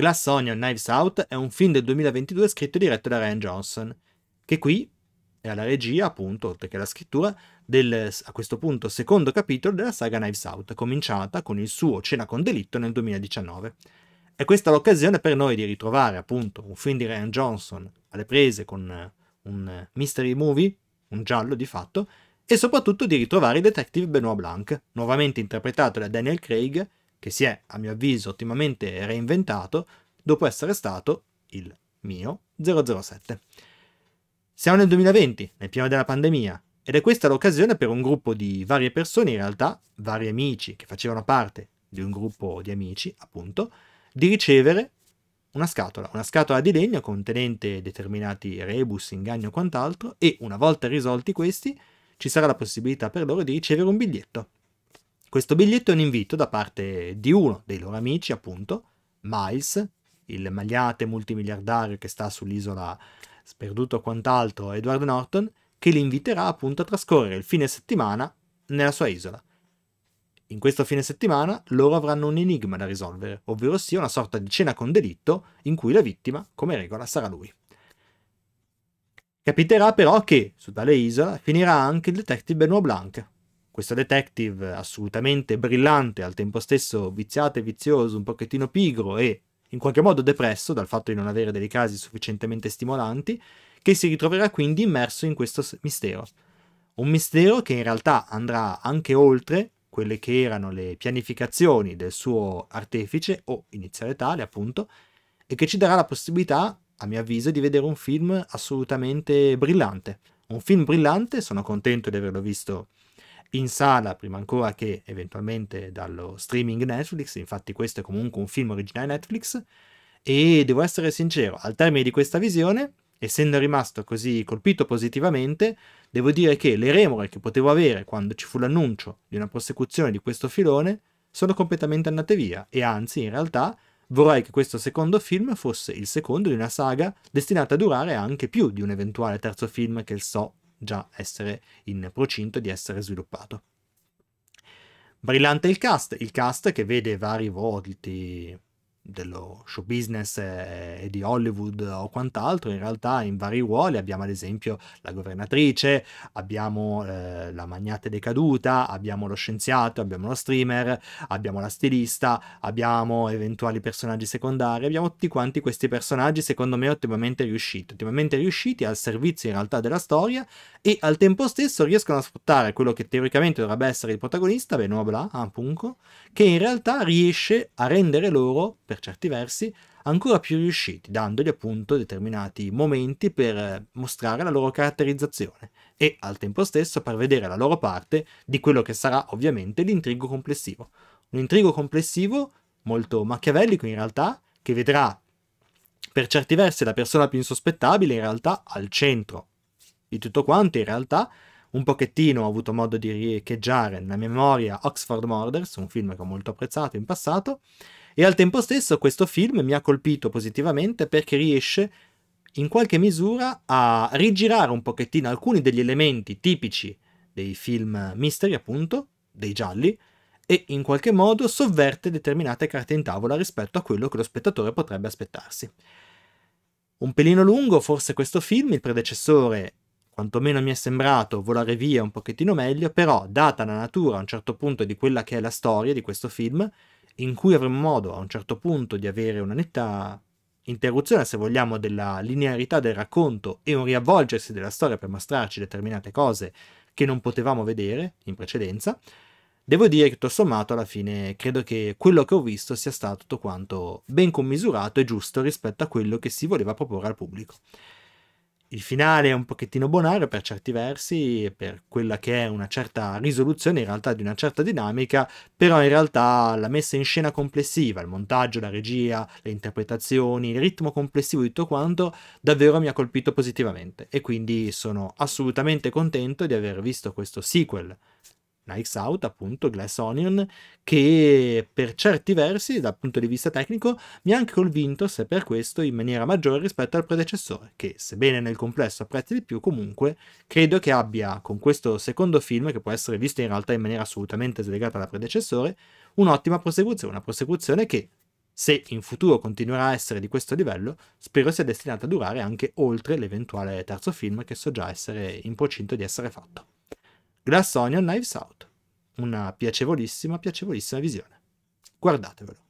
Glass Onion Knives Out è un film del 2022 scritto e diretto da Ryan Johnson, che qui è alla regia, appunto, oltre che alla scrittura, del, a questo punto, secondo capitolo della saga Knives Out, cominciata con il suo Cena con delitto nel 2019. È questa l'occasione per noi di ritrovare, appunto, un film di Ryan Johnson alle prese con eh, un mystery movie, un giallo di fatto, e soprattutto di ritrovare il detective Benoit Blanc, nuovamente interpretato da Daniel Craig, che si è, a mio avviso, ottimamente reinventato dopo essere stato il mio 007. Siamo nel 2020, nel pieno della pandemia, ed è questa l'occasione per un gruppo di varie persone, in realtà vari amici che facevano parte di un gruppo di amici, appunto, di ricevere una scatola, una scatola di legno contenente determinati rebus, inganni o quant'altro, e una volta risolti questi ci sarà la possibilità per loro di ricevere un biglietto questo biglietto è un invito da parte di uno dei loro amici, appunto, Miles, il magliate multimiliardario che sta sull'isola sperduto o quant'altro, Edward Norton, che li inviterà appunto a trascorrere il fine settimana nella sua isola. In questo fine settimana loro avranno un enigma da risolvere, ovvero sia una sorta di cena con delitto in cui la vittima, come regola, sarà lui. Capiterà però che su tale isola finirà anche il detective Benoît Blanc, questo detective assolutamente brillante, al tempo stesso viziato e vizioso, un pochettino pigro e in qualche modo depresso dal fatto di non avere dei casi sufficientemente stimolanti, che si ritroverà quindi immerso in questo mistero. Un mistero che in realtà andrà anche oltre quelle che erano le pianificazioni del suo artefice o iniziale tale, appunto, e che ci darà la possibilità, a mio avviso, di vedere un film assolutamente brillante. Un film brillante, sono contento di averlo visto in sala prima ancora che eventualmente dallo streaming Netflix, infatti questo è comunque un film originale Netflix e devo essere sincero, al termine di questa visione, essendo rimasto così colpito positivamente, devo dire che le remore che potevo avere quando ci fu l'annuncio di una prosecuzione di questo filone sono completamente andate via e anzi in realtà vorrei che questo secondo film fosse il secondo di una saga destinata a durare anche più di un eventuale terzo film che so già essere in procinto di essere sviluppato. Brillante il cast, il cast che vede vari volti dello show business eh, e, di Hollywood o quant'altro, in realtà in vari ruoli abbiamo ad esempio la governatrice, abbiamo eh, la magnate decaduta, abbiamo lo scienziato, abbiamo lo streamer, abbiamo la stilista, abbiamo eventuali personaggi secondari, abbiamo tutti quanti questi personaggi secondo me ottimamente riusciti, ottimamente riusciti al servizio in realtà della storia e al tempo stesso riescono a sfruttare quello che teoricamente dovrebbe essere il protagonista, Benoit Blanc, ah, che in realtà riesce a rendere loro per certi versi ancora più riusciti, dandogli appunto determinati momenti per eh, mostrare la loro caratterizzazione e al tempo stesso per vedere la loro parte di quello che sarà ovviamente l'intrigo complessivo. Un intrigo complessivo molto machiavellico in realtà, che vedrà per certi versi la persona più insospettabile in realtà al centro di tutto quanto in realtà un pochettino ho avuto modo di riecheggiare nella memoria Oxford Murders, un film che ho molto apprezzato in passato, e al tempo stesso questo film mi ha colpito positivamente perché riesce in qualche misura a rigirare un pochettino alcuni degli elementi tipici dei film mystery, appunto, dei gialli, e in qualche modo sovverte determinate carte in tavola rispetto a quello che lo spettatore potrebbe aspettarsi. Un pelino lungo, forse questo film, il predecessore quantomeno mi è sembrato volare via un pochettino meglio, però data la natura a un certo punto di quella che è la storia di questo film, in cui avremo modo a un certo punto di avere una netta interruzione, se vogliamo, della linearità del racconto e un riavvolgersi della storia per mostrarci determinate cose che non potevamo vedere in precedenza, devo dire che tutto sommato alla fine credo che quello che ho visto sia stato tutto quanto ben commisurato e giusto rispetto a quello che si voleva proporre al pubblico il finale è un pochettino bonario per certi versi, per quella che è una certa risoluzione in realtà di una certa dinamica, però in realtà la messa in scena complessiva, il montaggio, la regia, le interpretazioni, il ritmo complessivo di tutto quanto davvero mi ha colpito positivamente e quindi sono assolutamente contento di aver visto questo sequel Nice Out, appunto, Glass Onion, che per certi versi, dal punto di vista tecnico, mi ha anche convinto, se per questo, in maniera maggiore rispetto al predecessore, che sebbene nel complesso apprezzi di più, comunque credo che abbia, con questo secondo film, che può essere visto in realtà in maniera assolutamente slegata dal predecessore, un'ottima prosecuzione, una prosecuzione che, se in futuro continuerà a essere di questo livello, spero sia destinata a durare anche oltre l'eventuale terzo film che so già essere in procinto di essere fatto. Glass Onion Knives Out. Una piacevolissima, piacevolissima visione. Guardatevelo.